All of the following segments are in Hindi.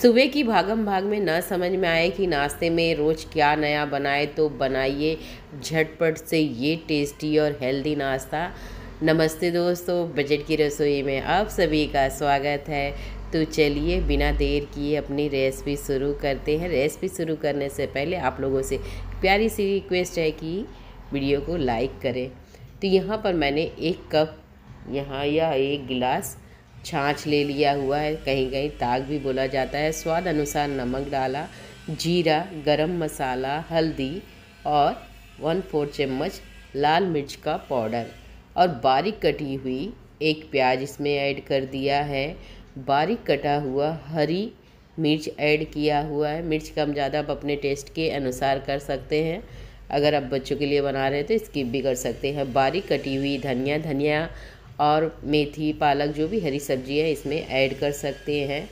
सुबह की भागम भाग में ना समझ में आए कि नाश्ते में रोज़ क्या नया बनाए तो बनाइए झटपट से ये टेस्टी और हेल्दी नाश्ता नमस्ते दोस्तों बजट की रसोई में आप सभी का स्वागत है तो चलिए बिना देर किए अपनी रेसिपी शुरू करते हैं रेसिपी शुरू करने से पहले आप लोगों से प्यारी सी रिक्वेस्ट है कि वीडियो को लाइक करें तो यहाँ पर मैंने एक कप यहाँ या एक गिलास छाछ ले लिया हुआ है कहीं कहीं ताग भी बोला जाता है स्वाद अनुसार नमक डाला जीरा गरम मसाला हल्दी और वन फोर चम्मच लाल मिर्च का पाउडर और बारीक कटी हुई एक प्याज इसमें ऐड कर दिया है बारीक कटा हुआ हरी मिर्च ऐड किया हुआ है मिर्च कम ज़्यादा आप अपने टेस्ट के अनुसार कर सकते हैं अगर आप बच्चों के लिए बना रहे हैं तो स्किप भी कर सकते हैं बारीक कटी हुई धनिया धनिया और मेथी पालक जो भी हरी सब्जी है इसमें ऐड कर सकते हैं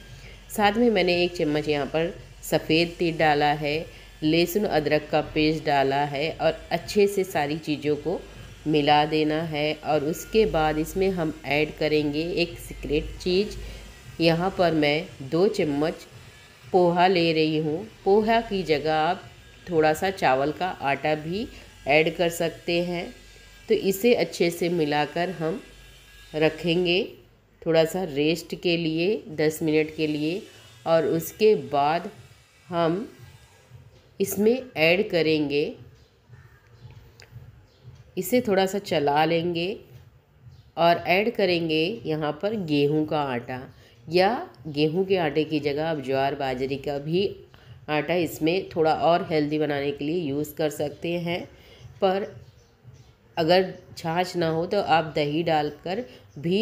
साथ में मैंने एक चम्मच यहाँ पर सफ़ेद तिल डाला है लहसुन अदरक का पेस्ट डाला है और अच्छे से सारी चीज़ों को मिला देना है और उसके बाद इसमें हम ऐड करेंगे एक सीक्रेट चीज़ यहाँ पर मैं दो चम्मच पोहा ले रही हूँ पोहा की जगह आप थोड़ा सा चावल का आटा भी ऐड कर सकते हैं तो इसे अच्छे से मिलाकर हम रखेंगे थोड़ा सा रेस्ट के लिए दस मिनट के लिए और उसके बाद हम इसमें ऐड करेंगे इसे थोड़ा सा चला लेंगे और ऐड करेंगे यहाँ पर गेहूं का आटा या गेहूं के आटे की जगह आप ज्वार बाजरे का भी आटा इसमें थोड़ा और हेल्दी बनाने के लिए यूज़ कर सकते हैं पर अगर छाछ ना हो तो आप दही डालकर भी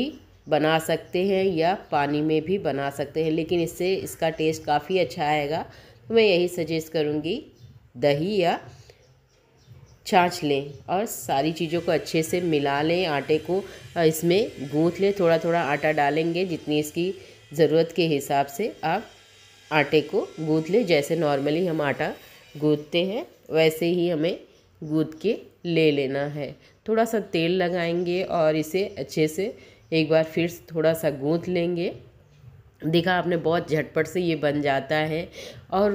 बना सकते हैं या पानी में भी बना सकते हैं लेकिन इससे इसका टेस्ट काफ़ी अच्छा आएगा तो मैं यही सजेस्ट करूँगी दही या छाछ लें और सारी चीज़ों को अच्छे से मिला लें आटे को इसमें गूँथ लें थोड़ा थोड़ा आटा डालेंगे जितनी इसकी ज़रूरत के हिसाब से आप आटे को गूँथ लें जैसे नॉर्मली हम आटा गूँथते हैं वैसे ही हमें गूँथ के ले लेना है थोड़ा सा तेल लगाएंगे और इसे अच्छे से एक बार फिर थोड़ा सा गूँथ लेंगे देखा आपने बहुत झटपट से ये बन जाता है और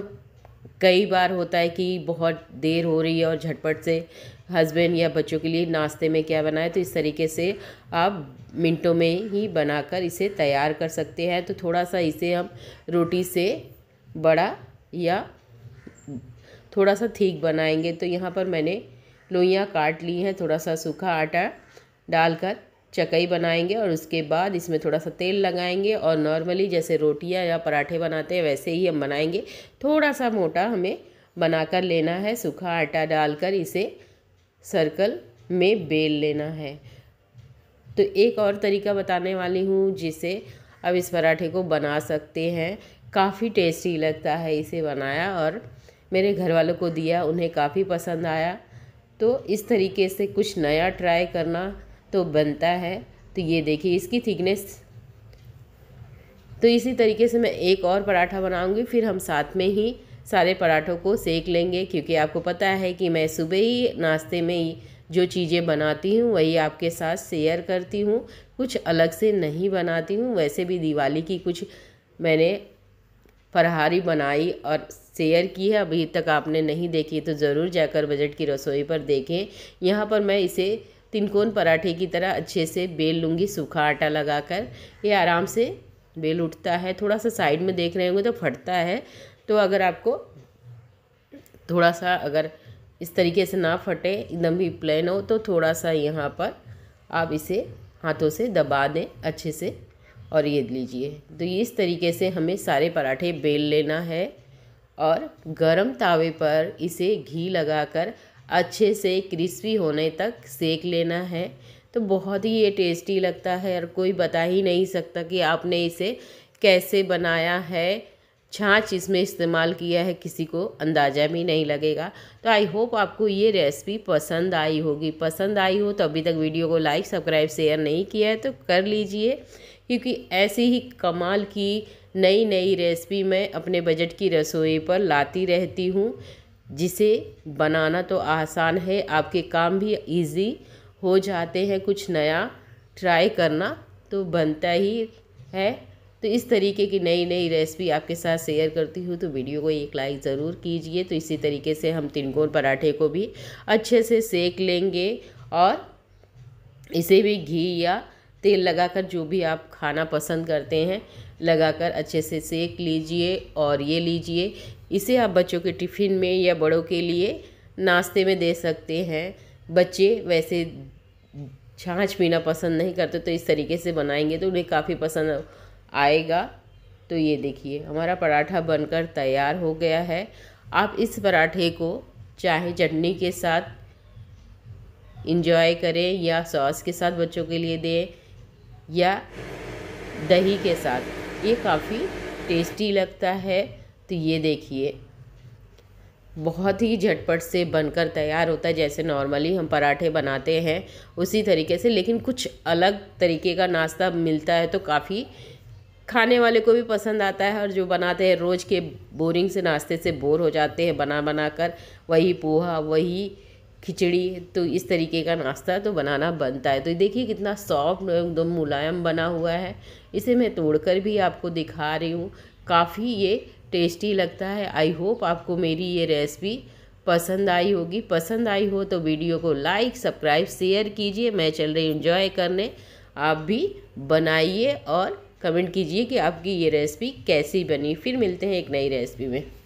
कई बार होता है कि बहुत देर हो रही है और झटपट से हस्बैंड या बच्चों के लिए नाश्ते में क्या बनाए तो इस तरीके से आप मिनटों में ही बनाकर इसे तैयार कर सकते हैं तो थोड़ा सा इसे हम रोटी से बड़ा या थोड़ा सा ठीक बनाएंगे तो यहाँ पर मैंने लोइयाँ काट ली हैं थोड़ा सा सूखा आटा डालकर चकई बनाएंगे और उसके बाद इसमें थोड़ा सा तेल लगाएंगे और नॉर्मली जैसे रोटियां या पराठे बनाते हैं वैसे ही हम बनाएंगे थोड़ा सा मोटा हमें बनाकर लेना है सूखा आटा डालकर इसे सर्कल में बेल लेना है तो एक और तरीका बताने वाली हूँ जिसे अब इस पराठे को बना सकते हैं काफ़ी टेस्टी लगता है इसे बनाया और मेरे घर वालों को दिया उन्हें काफ़ी पसंद आया तो इस तरीके से कुछ नया ट्राई करना तो बनता है तो ये देखिए इसकी थिकनेस तो इसी तरीके से मैं एक और पराठा बनाऊंगी फिर हम साथ में ही सारे पराठों को सेक लेंगे क्योंकि आपको पता है कि मैं सुबह ही नाश्ते में ही जो चीज़ें बनाती हूँ वही आपके साथ शेयर करती हूँ कुछ अलग से नहीं बनाती हूँ वैसे भी दिवाली की कुछ मैंने फरहारी बनाई और शेयर की है अभी तक आपने नहीं देखी तो ज़रूर जाकर बजट की रसोई पर देखें यहाँ पर मैं इसे तिनकोन पराठे की तरह अच्छे से बेल लूँगी सूखा आटा लगाकर ये आराम से बेल उठता है थोड़ा सा साइड में देख रहे होंगे तो फटता है तो अगर आपको थोड़ा सा अगर इस तरीके से ना फटे एकदम भी प्लेन हो तो थोड़ा सा यहाँ पर आप इसे हाथों से दबा दें अच्छे से और ये लीजिए तो इस तरीके से हमें सारे पराठे बेल लेना है और गरम तावे पर इसे घी लगाकर अच्छे से क्रिस्पी होने तक सेक लेना है तो बहुत ही ये टेस्टी लगता है और कोई बता ही नहीं सकता कि आपने इसे कैसे बनाया है छाछ इसमें इस्तेमाल किया है किसी को अंदाज़ा भी नहीं लगेगा तो आई होप आपको ये रेसिपी पसंद आई होगी पसंद आई हो तो अभी तक वीडियो को लाइक सब्सक्राइब शेयर नहीं किया है तो कर लीजिए क्योंकि ऐसी ही कमाल की नई नई रेसिपी मैं अपने बजट की रसोई पर लाती रहती हूँ जिसे बनाना तो आसान है आपके काम भी इजी हो जाते हैं कुछ नया ट्राई करना तो बनता ही है तो इस तरीके की नई नई रेसिपी आपके साथ शेयर करती हूँ तो वीडियो को एक लाइक ज़रूर कीजिए तो इसी तरीके से हम तिनकोन पराठे को भी अच्छे से सेक लेंगे और इसे भी घी या तेल लगाकर जो भी आप खाना पसंद करते हैं लगाकर अच्छे से सेक लीजिए और ये लीजिए इसे आप बच्चों के टिफ़िन में या बड़ों के लिए नाश्ते में दे सकते हैं बच्चे वैसे छाछ पीना पसंद नहीं करते तो इस तरीके से बनाएंगे तो उन्हें काफ़ी पसंद आएगा तो ये देखिए हमारा पराठा बनकर तैयार हो गया है आप इस पराठे को चाहे चटनी के साथ इंजॉय करें या सॉस के साथ बच्चों के लिए दें या दही के साथ ये काफ़ी टेस्टी लगता है तो ये देखिए बहुत ही झटपट से बनकर तैयार होता है जैसे नॉर्मली हम पराठे बनाते हैं उसी तरीके से लेकिन कुछ अलग तरीके का नाश्ता मिलता है तो काफ़ी खाने वाले को भी पसंद आता है और जो बनाते हैं रोज़ के बोरिंग से नाश्ते से बोर हो जाते हैं बना बना कर वही पोहा वही खिचड़ी तो इस तरीके का नाश्ता तो बनाना बनता है तो देखिए कितना सॉफ्ट एकदम मुलायम बना हुआ है इसे मैं तोड़कर भी आपको दिखा रही हूँ काफ़ी ये टेस्टी लगता है आई होप आपको मेरी ये रेसिपी पसंद आई होगी पसंद आई हो तो वीडियो को लाइक सब्सक्राइब शेयर कीजिए मैं चल रही इन्जॉय करने आप भी बनाइए और कमेंट कीजिए कि आपकी ये रेसिपी कैसी बनी फिर मिलते हैं एक नई रेसिपी में